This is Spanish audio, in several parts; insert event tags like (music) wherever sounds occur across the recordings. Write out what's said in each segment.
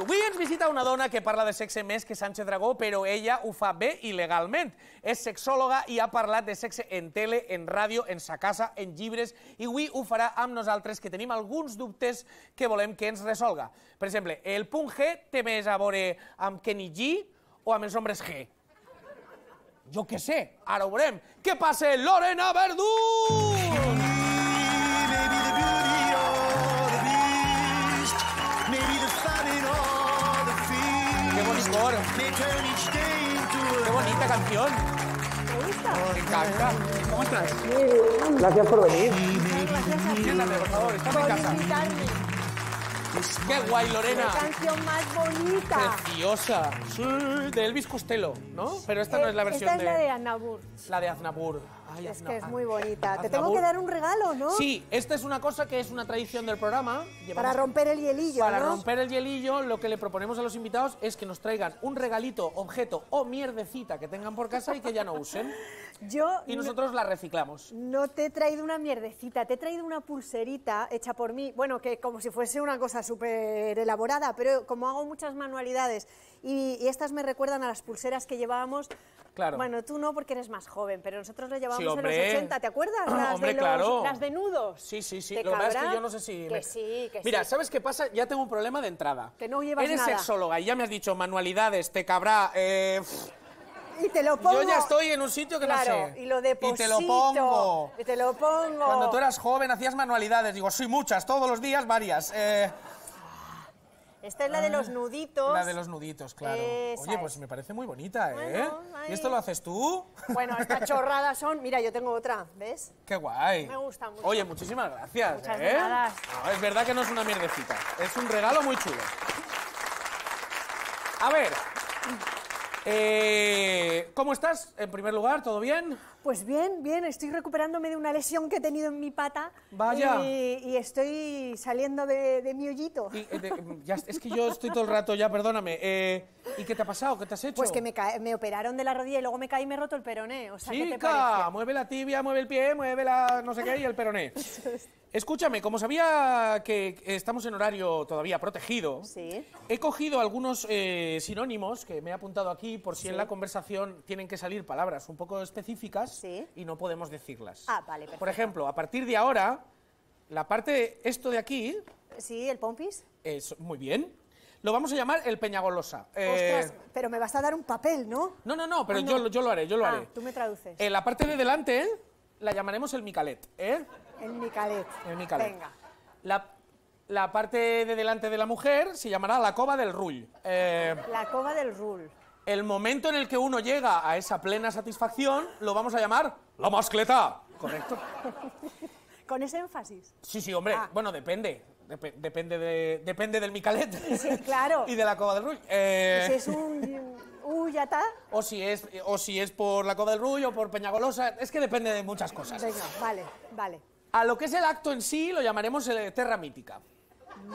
Avui ens visita una dona que parla de sexe més que Sánchez Dragó, però ella ho fa bé i legalment. És sexòloga i ha parlat de sexe en tele, en ràdio, en sa casa, en llibres, i avui ho farà amb nosaltres, que tenim alguns dubtes que volem que ens resolga. Per exemple, el punt G té més a veure amb Kenny G o amb els homes G? Jo què sé, ara ho veurem. Què passa, Lorena Verdú? Qué bonita canción. ¿Te gusta? Me encanta. ¿Cómo estás? Gracias por venir. Gracias a ti. por en casa. Qué guay, Lorena. La canción más bonita. Preciosa. de Elvis Costello, ¿no? Pero esta no es la eh, versión de... Esta es la de Aznabur. La de Aznabur es que es muy bonita. Te tengo que dar un regalo, ¿no? Sí, esta es una cosa que es una tradición del programa. para romper el hielillo. Para romper el hielillo, lo que le proponemos a los invitados es que nos traigan un regalito, objeto o mierdecita que tengan por casa y que ya no usen. (laughs) Yo y nosotros la reciclamos. No te he traído una mierdecita, te he traído una pulserita hecha por mí, bueno, que como si fuese una cosa súper elaborada, pero como hago muchas manualidades y, estas me recuerdan a las pulseras que llevábamos. Claro. Bueno, tú no porque eres más joven, pero nosotros las llevábamos en los 80, ¿te acuerdas? (clears throat) Las, de las de nudos. Sí, sí, sí. Lo que es que yo no sé si... sí, que Mira, ¿sabes qué pasa? Ya tengo un problema de entrada. Que no llevas sexóloga y ya me has dicho manualidades, te cabrá... Eh, y te lo pongo. Yo ya estoy en un sitio que no sé. Y lo deposito. Y te lo pongo. Y te lo pongo. Cuando tú eras joven hacías manualidades. Digo, sí, muchas, todos los días varias. Eh, Esta es la de los nuditos. La de los nuditos, claro. Oye, pues me parece muy bonita, ¿eh? ¿Y esto lo haces tú? Bueno, estas (laughs) chorradas son... Mira, yo tengo otra, ¿ves? ¡Qué guay! Me gusta mucho. Oye, muchísimas gracias, Muchas ¿eh? es verdad que no es una mierdecita. Es un regalo muy chulo. A ver, eh, ¿Cómo estás? En primer lugar, ¿todo bien? Pues bien, bien, estoy recuperándome de una lesión que he tenido en mi pata. Vaya. Y, estoy saliendo de, mi hoyito. Eh, es que yo estoy todo el rato ya, perdóname. Eh, ¿Y qué te ha pasado? ¿Qué te has hecho? Pues que me, operaron de la rodilla y luego me caí y me he roto el peroné. O Chica, mueve la tibia, mueve el pie, mueve la no sé qué y el peroné. (laughs) Escúchame, como sabía que estamos en horario todavía protegido, he cogido algunos eh, sinónimos que me he apuntado aquí por si en la conversación tienen que salir palabras un poco específicas y no podemos decirlas. Ah, vale, Por ejemplo, a partir de ahora, la parte, esto de aquí... Sí, el pompis. Es, muy bien. Lo vamos a llamar el peñagolosa. Eh, Ostras, pero me vas a dar un papel, ¿no? No, no, no, pero ah, Yo, lo haré, yo lo ah, tú me traduces. Eh, la parte de delante eh, la llamaremos el micalet, ¿eh? El micalet. El micalet. Venga. La, parte de delante de la mujer se llamará la cova del rull. la cova del rull. El momento en el que uno llega a esa plena satisfacción lo vamos a llamar la mascleta. ¿Correcto? (laughs) ¿Con ese énfasis? Sí, sí, hombre. Ah. Bueno, depende. depende, de, depende del micalet. Sí, claro. (laughs) y de la Coba del Ruy. Eh. Si es un... Uy, ya O si es, o si es por la Coba del ruyo o por Peñagolosa. Es que depende de muchas cosas. Venga, vale, vale. A lo que es el acto en sí lo llamaremos eh, Terra Mítica.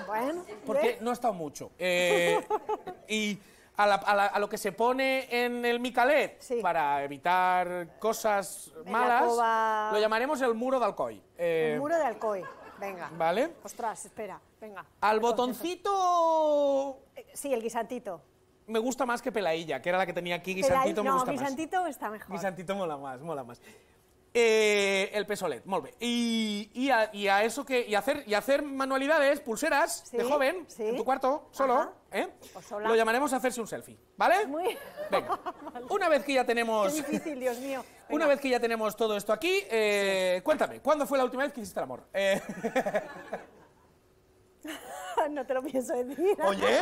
Bueno. Porque ¿eh? no ha estado mucho. (laughs) y a, lo que se pone en el micalet para evitar cosas malas, lo llamaremos el muro de Alcoy. el eh, muro de Alcoy, venga. ¿Vale? Ostras, espera, venga. Al botoncito... Eh, sí, el guisantito. Me gusta más que Pelailla, que era la que tenía aquí. Guisantito me gusta no, guisantito guisantito está mejor. Guisantito mola más, mola más. Eh, el peso LED, Y a, eso que, y hacer, y hacer manualidades, pulseras, de joven, en tu cuarto, solo, ¿eh? Pues Lo llamaremos a hacerse un selfie, ¿vale? (laughs) una vez que ya tenemos... (laughs) Una vez que ya tenemos todo esto aquí, eh, cuéntame, ¿cuándo fue la última vez que hiciste el amor? Eh. (laughs) (laughs) no te lo pienso decir. Oye,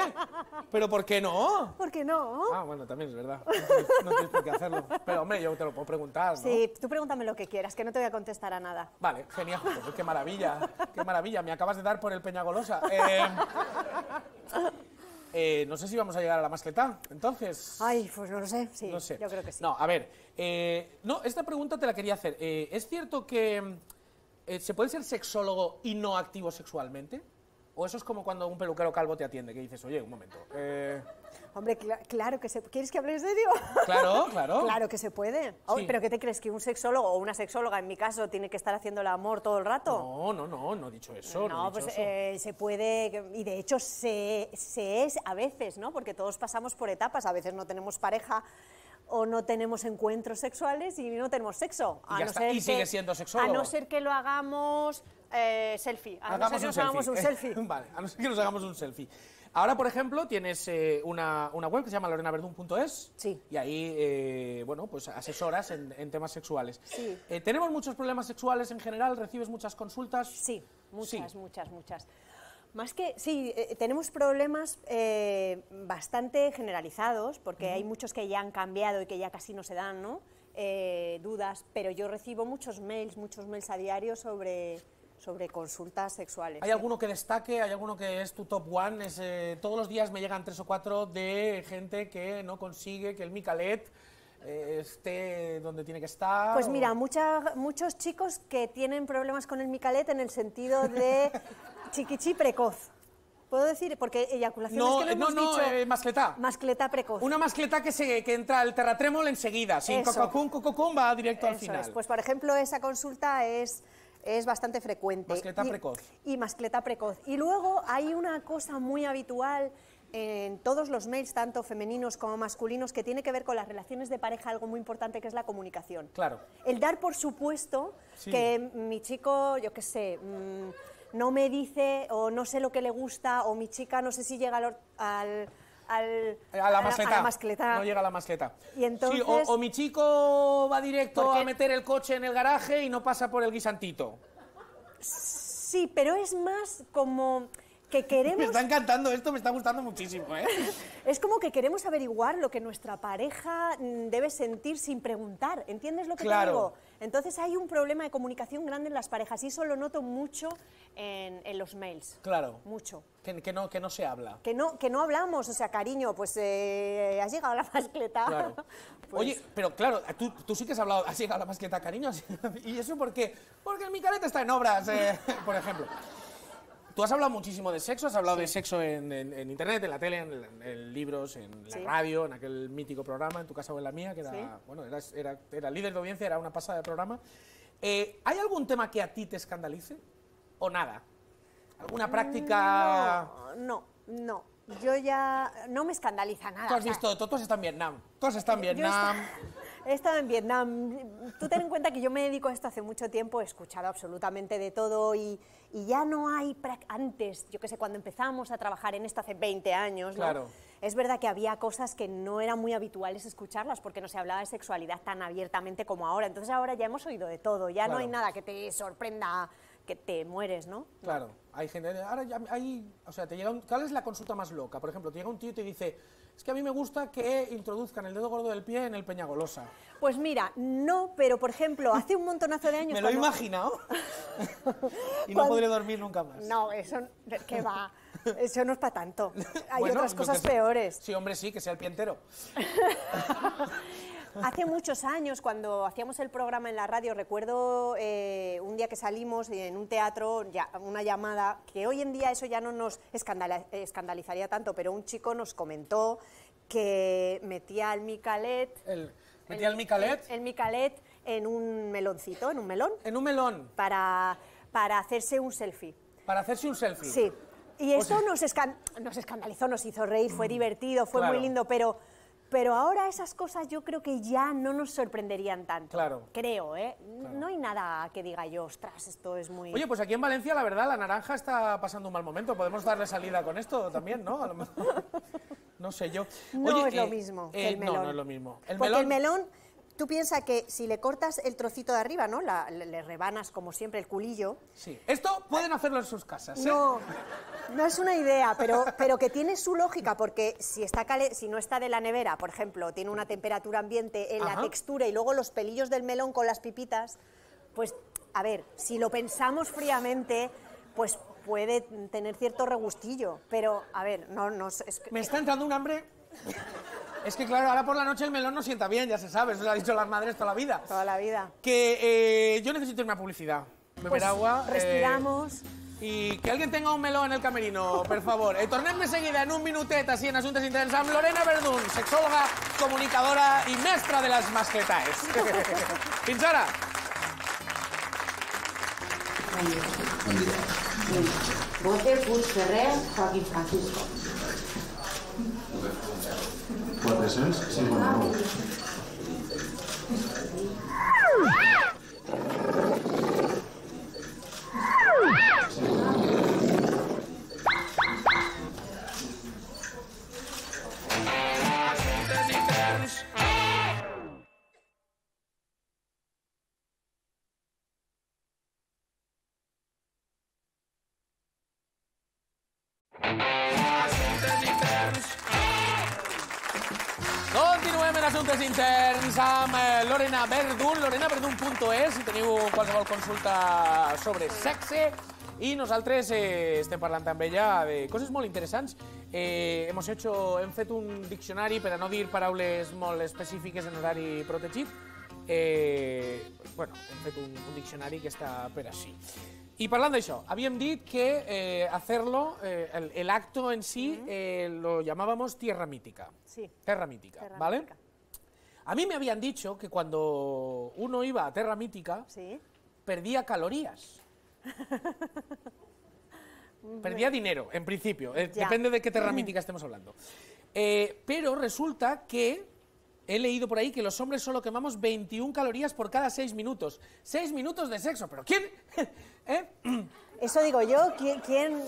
¿pero por qué no? ¿Por qué no? Ah, bueno, también es verdad. No tienes por qué hacerlo. Pero, hombre, yo te lo puedo preguntar, ¿no? Sí, tú pregúntame lo que quieras, que no te voy a contestar a nada. Vale, genial. qué maravilla, qué maravilla. Me acabas de dar por el Peñagolosa. golosa (laughs) eh, eh, no sé si vamos a llegar a la mascletá, entonces... Ay, pues no lo sé, no sé. yo creo que sí. No, a ver, eh, no, esta pregunta te la quería hacer. ¿Es cierto que se puede ser sexólogo y no activo sexualmente? ¿O eso es como cuando un peluquero calvo te atiende, que dices, oye, un momento? Eh". Hombre, claro que se... ¿Quieres que hable en serio? Claro, (laughs) claro. claro que se puede. ¿Pero qué te crees? ¿Que un sexólogo o una sexóloga, en mi caso, tiene que estar haciendo el amor todo el rato? No, no, no, no he dicho eso. No, pues eh, se puede... Y de hecho se, se es a veces, ¿no? Porque todos pasamos por etapas. A veces no tenemos pareja o no tenemos encuentros sexuales y no tenemos sexo. A no ser sigue siendo A no ser que lo hagamos eh, selfie. A no ser que nos hagamos un selfie. (laughs) vale, a no ser que nos hagamos un selfie. Ahora, por ejemplo, tienes eh, una, una, web que se llama lorenaverdun.es sí. y ahí, eh, bueno, pues asesoras en, temas sexuales. Sí. ¿Tenemos muchos problemas sexuales en general? ¿Recibes muchas consultas? Sí, muchas, muchas, muchas. Más que, sí, eh, tenemos problemas eh, bastante generalizados, porque hay muchos que ya han cambiado y que ya casi no se dan, ¿no? Eh, dudas, pero yo recibo muchos mails, muchos mails a diario sobre, sobre consultas sexuales. ¿Hay alguno que destaque? ¿Hay alguno que es tu top one? Es, todos los días me llegan tres o cuatro de gente que no consigue que el Micalet esté donde tiene que estar. Pues mira, mucha, muchos chicos que tienen problemas con el Micalet en el sentido de (laughs) Chiquichi precoz. ¿Puedo decir? Porque eyaculación no, es que no, eh, no, hemos no eh, precoz. Una mascleta que, se, que entra al terratrémol enseguida, sin cococum, va directo al final. Pues, por ejemplo, esa consulta es, es bastante frecuente. Mascleta precoz. Y mascleta precoz. Y luego hay una cosa muy habitual en todos los mails, tanto femeninos como masculinos, que tiene que ver con las relaciones de pareja, algo muy importante que es la comunicación. Claro. El dar por supuesto que mi chico, yo qué sé... Mm, no me dice o no sé lo que le gusta o mi chica no sé si llega al, al a, la mascleta. No llega a la mascleta. Y entonces, o, mi chico va directo a meter el coche en el garaje y no pasa por el guisantito. Sí, pero es más como que queremos... Me está encantando esto, me está gustando muchísimo, ¿eh? (laughs) es como que queremos averiguar lo que nuestra pareja mm, debe sentir sin preguntar, ¿entiendes lo que digo? Entonces hay un problema de comunicación grande en las parejas y eso lo noto mucho en, los mails. Claro. Mucho. Que, no, se habla. Que no, hablamos, o sea, cariño, pues eh, has llegado a la mascleta. (laughs) Pues Oye, pero claro, tú, sí que has hablado, has llegado a la mascleta, cariño. (laughs) ¿Y eso por Porque mi careta está en obras, eh, (laughs) por ejemplo. Tú has hablado muchísimo de sexo, has hablado de sexo en, internet, en la tele, en, libros, en la radio, en aquel mítico programa, en tu casa o en la mía, que era, líder de audiencia, era una pasada de programa. Eh, ¿Hay algún tema que a ti te escandalice o nada? ¿Alguna práctica? No, no. Yo ya no me escandaliza nada. Tú has visto, todos están en Vietnam. Todos están eh, en Vietnam. He estado en Vietnam. Tú ten en cuenta que yo me dedico a esto hace mucho tiempo, he escuchado absolutamente de todo y, y ya no hay... Antes, yo qué sé, cuando empezamos a trabajar en esto hace 20 años, claro. es verdad que había cosas que no eran muy habituales escucharlas porque no se hablaba de sexualidad tan abiertamente como ahora. Entonces ahora ya hemos oído de todo, ya no hay nada que te sorprenda que te mueres, ¿no? Claro, hay gente... Ahora ya hay... O sea, te llega ¿cuál es la consulta más loca? Por ejemplo, te llega un tío y te dice es que a mí me gusta que introduzcan el dedo gordo del pie en el Peñagolosa. Pues mira, no, pero por ejemplo, hace un montonazo de años... (laughs) me lo he imaginado (laughs) y no podré dormir nunca más. No, eso, qué va, eso no es para tanto. (laughs) Hay otras cosas peores. Sí, hombre, sí, que sea el pie entero hace muchos años, cuando hacíamos el programa en la radio, recuerdo eh, un día que salimos en un teatro, ya, una llamada, que hoy en día eso ya no nos escandalizaría tanto, pero un chico nos comentó que metía al Micalet... El, ¿Metía el, Micalet? El, Micalet en un meloncito, en un melón. En un melón. Para, para hacerse un selfie. Para hacerse un selfie. Sí. Y eso nos, nos, escandalizó, nos hizo reír, fue mm, divertido, fue muy lindo, pero pero ahora esas cosas yo creo que ya no nos sorprenderían tanto. Claro. Creo, ¿eh? No hay nada que diga yo, ostras, esto es muy... Oye, pues aquí en Valencia, la verdad, la naranja está pasando un mal momento. Podemos darle salida con esto también, ¿no? (laughs) No sé yo. No eh, eh, es lo mismo el melón. No, no es lo mismo. Porque el melón Tú piensas que si le cortas el trocito de arriba, ¿no? le, rebanas, como siempre, el culillo. Sí. Esto pueden hacerlo en sus casas. ¿eh? No, no es una idea, pero, pero que tiene su lógica, porque si, está si no está de la nevera, por ejemplo, tiene una temperatura ambiente en la textura y luego los pelillos del melón con las pipitas, pues, a ver, si lo pensamos fríamente, pues puede tener cierto regustillo, pero, a ver, no nos... Me está entrando un hambre es que claro, ahora por la noche el melón no sienta bien, ya se sabe, eso lo han dicho las madres toda la vida. Toda la vida. Que eh, yo necesito irme a publicidad. Beber pues, agua. Eh, respiramos. y que alguien tenga un melón en el camerino, por favor. Eh, seguida en un minutete así en Asuntos interesantes. Lorena Verdún, sexóloga, comunicadora y maestra de las masquetas (laughs) Fins 459. Assumptes interns amb eh, Lorena Verdun, Verdun.es, si teniu qualsevol consulta sobre sexe. I nosaltres eh, estem parlant amb ella de coses molt interessants. Eh, hem, hecho, hem fet un diccionari per a no dir paraules molt específiques en horari protegit. Eh, bueno, hem fet un, un diccionari que està per així. I parlant d'això, havíem dit que eh, hacerlo, eh, el, el acto en sí, mm-hmm. eh, lo llamábamos tierra mítica. Sí. Terra mítica, terra ¿vale? Mítica. A mí me habían dicho que cuando uno iba a Terra Mítica, perdía calorías. (laughs) perdía dinero, en principio. Eh, depende de qué Terra (laughs) Mítica estemos hablando. Eh, pero resulta que he leído por ahí que los hombres solo quemamos 21 calorías por cada 6 minutos. 6 minutos de sexo, pero ¿quién? (laughs) ¿Eh? (clears throat) Eso digo yo, ¿quién,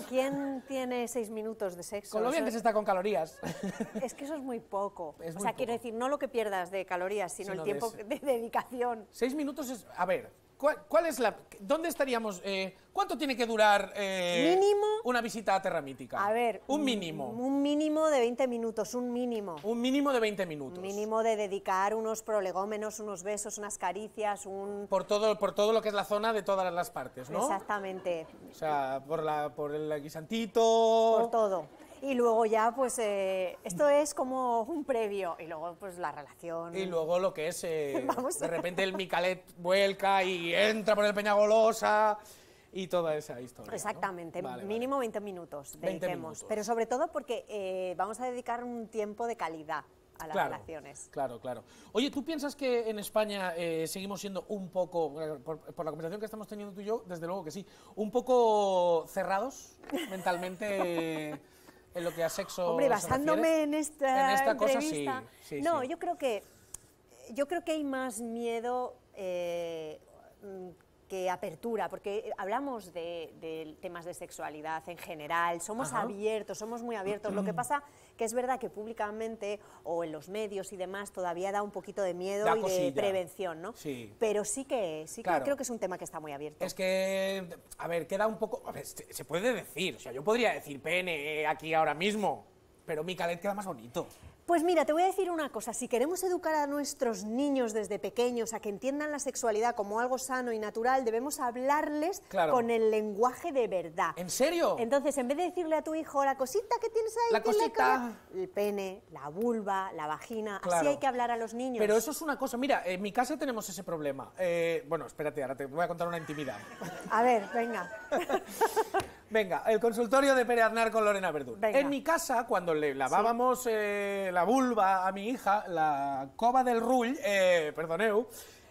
quién, tiene seis minutos de sexo? Con lo bien que se está con calorías. (laughs) Es que eso es muy poco. o sea, quiero decir, no lo que pierdas de calorías, sino, el tiempo de, dedicación. Seis minutos es, a ver, ¿Cuál, es la. ¿Dónde estaríamos? Eh, ¿Cuánto tiene que durar. Eh, una visita a Terra Mítica? A ver. Un mínimo. Un mínimo de 20 minutos, un mínimo. Un mínimo de 20 minutos. Un mínimo de dedicar unos prolegómenos, unos besos, unas caricias, un. Por todo, por todo lo que es la zona de todas las partes, ¿no? Exactamente. O sea, por, la, por el guisantito. Por todo. Y luego ya, pues, eh, esto es como un previo. Y luego, pues, la relación. Y luego lo que es, eh, (laughs) de repente el Micalet vuelca y entra por el Peñagolosa y toda esa historia. Exactamente, mínimo 20 minutos Pero sobre todo porque eh, vamos a dedicar un tiempo de calidad a las relaciones. Claro, claro. Oye, ¿tú piensas que en España seguimos siendo un poco, por, la conversación que estamos teniendo tú y yo, desde luego que sí, un poco cerrados mentalmente? (laughs) en lo que a sexo. Hombre, basándome en esta. En esta cosa sí. no, yo creo que. Yo creo que hay más miedo eh, que apertura, porque hablamos de, temas de sexualidad en general, somos abiertos, somos muy abiertos. Lo que mm. pasa que es verdad que públicamente o en los medios y demás todavía da un poquito de miedo y de prevención, ¿no? Sí. Pero sí que sí que creo que es un tema que está muy abierto. Es que, a ver, queda un poco, se puede decir, o sea, yo podría decir pene eh, aquí ahora mismo, pero mi cadet queda más bonito. Pues mira, te voy a decir una cosa, si queremos educar a nuestros niños desde pequeños a que entiendan la sexualidad como algo sano y natural, debemos hablarles con el lenguaje de verdad. ¿En serio? Entonces, en vez de decirle a tu hijo la cosita que tienes ahí, la cosita, el pene, la vulva, la vagina, así hay que hablar a los niños. Pero eso es una cosa, mira, en mi casa tenemos ese problema. Eh, bueno, espérate, ahora te voy a contar una intimidad. A ver, venga. (laughs) Venga, el consultorio de Pere Aznar con Lorena Verdún. En mi casa, cuando le lavábamos eh, la vulva a mi hija, la cova del rull, eh, perdoneu,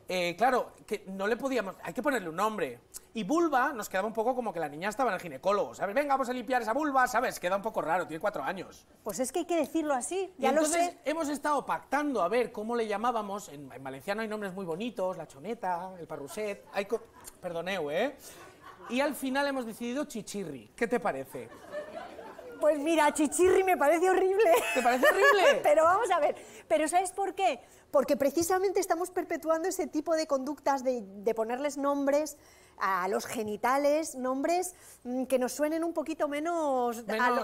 eh, claro, que no le podíamos... Hay que ponerle un nombre. Y vulva nos quedaba un poco como que la niña estaba en el ginecólogo, ¿sabes? Venga, vamos a limpiar esa vulva, ¿sabes? Queda un poco raro, tiene cuatro años. Pues es que hay que decirlo así, ya y lo entonces hemos estado pactando a ver cómo le llamábamos. En, valenciano hay nombres muy bonitos, la choneta, el parruset... Hay Perdoneu, ¿eh? y al final hemos decidido chichirri. ¿Qué te parece? Pues mira, chichirri me parece horrible. ¿Te parece horrible? (laughs) pero vamos a ver, pero ¿sabes por qué? Porque precisamente estamos perpetuando ese tipo de conductas de, ponerles nombres a los genitales, nombres mm, que nos suenen un poquito menos,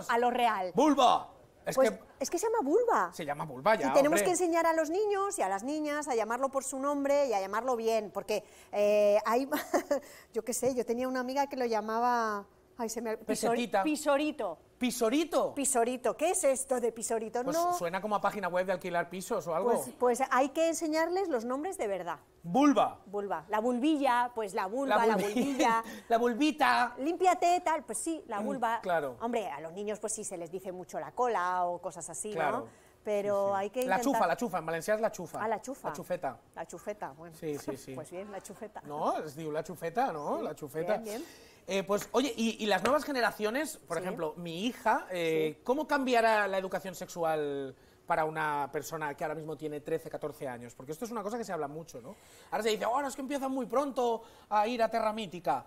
A, lo, real. ¡Vulva! Pues es, que, se llama vulva. Se llama vulva ya. Y tenemos que enseñar a los niños y a las niñas a llamarlo por su nombre y a llamarlo bien, porque eh, hay, (laughs) yo qué sé, yo tenía una amiga que lo llamaba, ay, se pisorito. ¿Pisorito? Pisorito. ¿Qué es esto de pisorito? Pues no. suena como a página web de alquilar pisos o algo. Pues, pues hay que enseñarles los nombres de verdad. Vulva. Vulva. La vulvilla, pues la vulva, la, vulvilla. (laughs) la vulvita. Límpiate, tal. Pues sí, la mm, vulva. claro. Hombre, a los niños pues sí se les dice mucho la cola o cosas así, ¿no? pero hay que La chufa, la chufa, en Valencia es la chufa. Ah, la chufa. La chufeta. La chufeta, bueno. Sí, sí, sí. (laughs) Pues bien, la chufeta. No, es digo la chufeta, ¿no? la chufeta. Eh, pues oye, y, las nuevas generaciones, por ejemplo, mi hija, eh, ¿cómo cambiará la educación sexual? para una persona que ahora mismo tiene 13, 14 años? Porque esto es una cosa que se habla mucho, ¿no? Ahora se dice, bueno, es que empiezan muy pronto a ir a Terra Mítica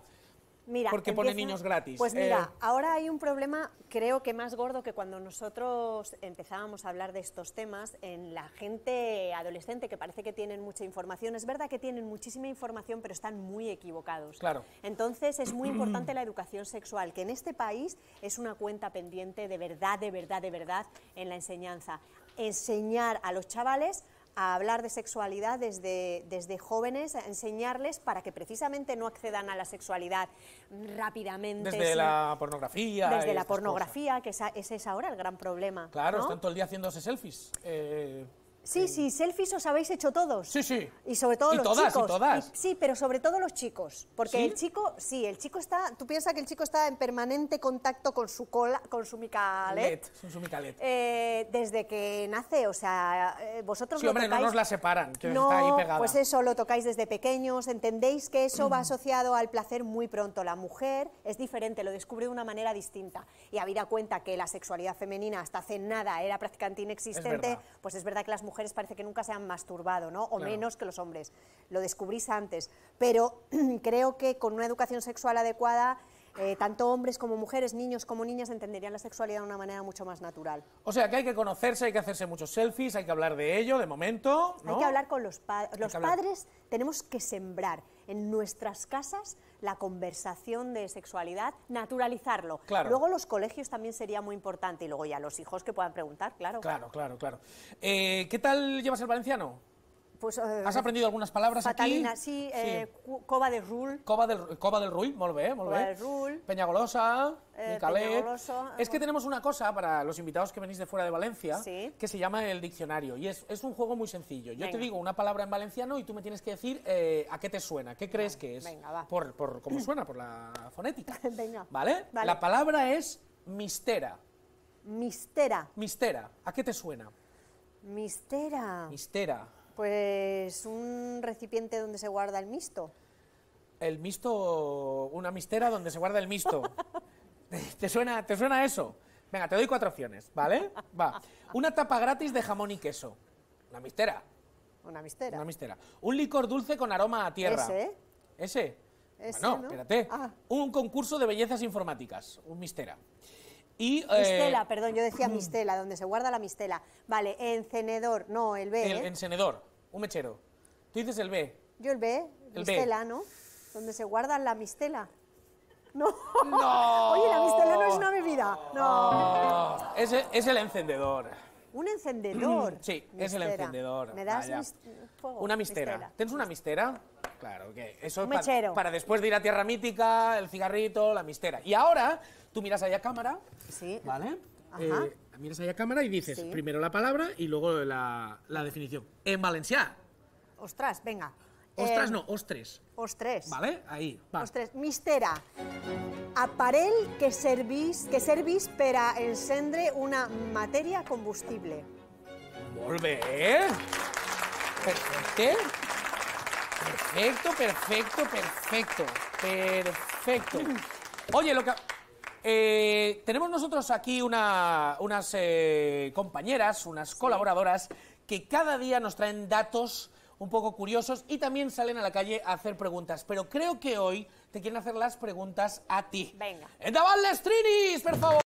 porque pone niños gratis. Pues mira, eh. ahora hay un problema creo que más gordo que cuando nosotros empezábamos a hablar de estos temas en la gente adolescente que parece que tienen mucha información. Es verdad que tienen muchísima información, pero están muy equivocados. Claro. Entonces es muy (clears throat) importante la educación sexual, que en este país es una cuenta pendiente de verdad, de verdad, de verdad en la enseñanza. Enseñar a los chavales a hablar de sexualidad desde, desde jóvenes, a enseñarles para que precisamente no accedan a la sexualidad rápidamente. Desde la pornografía. Desde la pornografía, que ese es ahora el gran problema. Claro, están todo el día haciéndose selfies. Eh, Sí, sí, selfies os habéis hecho todos. Sí, sí. Y sobre todo los chicos. Y todas. sí, pero sobre todo los chicos. Porque el chico, sí, el chico está. Tú piensas que el chico está en permanente contacto con su cola, con su micalet. su micalet. Eh, desde que nace, o sea, eh, vosotros. Sí, hombre, no nos la separan, que no, está ahí Pues eso, lo tocáis desde pequeños, entendéis que eso va asociado al placer muy pronto. La mujer es diferente, lo descubre de una manera distinta. Y habida cuenta que la sexualidad femenina hasta hace nada era prácticamente inexistente, pues es verdad que las mujeres mujeres parece que nunca se han masturbado, ¿no? O menos que los hombres. Lo descubrís antes. Pero (clears throat) creo que con una educación sexual adecuada eh, tanto hombres como mujeres, niños como niñas, entenderían la sexualidad de una manera mucho más natural. O sea, que hay que conocerse, hay que hacerse muchos selfies, hay que hablar de ello, de momento. Hay que hablar con los padres. Los padres tenemos que sembrar en nuestras casas la conversación de sexualidad, naturalizarlo. Luego los colegios también sería muy importante y luego ya los hijos que puedan preguntar, claro. Claro, claro, claro. Eh, ¿Qué tal llevas el valenciano? pues, eh, Has aprendido algunas palabras aquí? sí, eh, Cova de Cova del, Cova del Del Peñagolosa, eh, es que tenemos una cosa para los invitados que venís de fuera de Valencia, que se llama el diccionario, y es, es un juego muy sencillo. Yo te digo una palabra en valenciano y tú me tienes que decir a qué te suena, qué crees que es. Venga, va. Por, cómo (laughs) suena, por la fonética. (laughs) ¿Vale? La palabra es mistera. Mistera. Mistera. ¿A qué te suena? Mistera. Mistera. Pues un recipiente donde se guarda el misto. El misto... una mistera donde se guarda el misto. (laughs) ¿Te, suena, ¿Te suena eso? Venga, te doy cuatro opciones, ¿vale? Va. Una tapa gratis de jamón y queso. Una mistera. Una mistera. Una mistera. Un licor dulce con aroma a tierra. Ese. Ese. no, espérate. Ah. Un concurso de bellezas informáticas. Un mistera. Y, eh, mistela, perdón, yo decía (clears throat) mistela, donde se guarda la mistela. Vale, encenedor... no, el B. El ¿eh? un mechero. Tú dices el B. Yo el B, el mistela, ¿no? Donde se guarda la mistela. No. no. (laughs) Oye, la mistela no es una bebida. No. Es, el, encendedor. Un encendedor. Sí, es el encendedor. Me das fuego. Una mistera. ¿Tienes una mistera? Claro, que eso es para, después de ir a Tierra Mítica, el cigarrito, la mistera. Y ahora, tú miras allá a cámara, sí. ¿vale? Ajá. Eh, miras ahí a cámara y dices primero la palabra y luego la, definición. En Valencia Ostras, venga. Ostras eh, no, ostres. Ostres. Vale, ahí, Ostres, mistera. Aparel que servís, que servís para encendre una materia combustible. Volve. Perfecto, perfecto, perfecto. Perfecto. Oye, lo que... Eh, eh, tenemos nosotros aquí una, unas eh, compañeras, unas colaboradoras, que cada día nos traen datos un poco curiosos y también salen a la calle a hacer preguntas. Pero creo que hoy te quieren hacer las preguntas a ti. Venga. ¡Endavant por favor!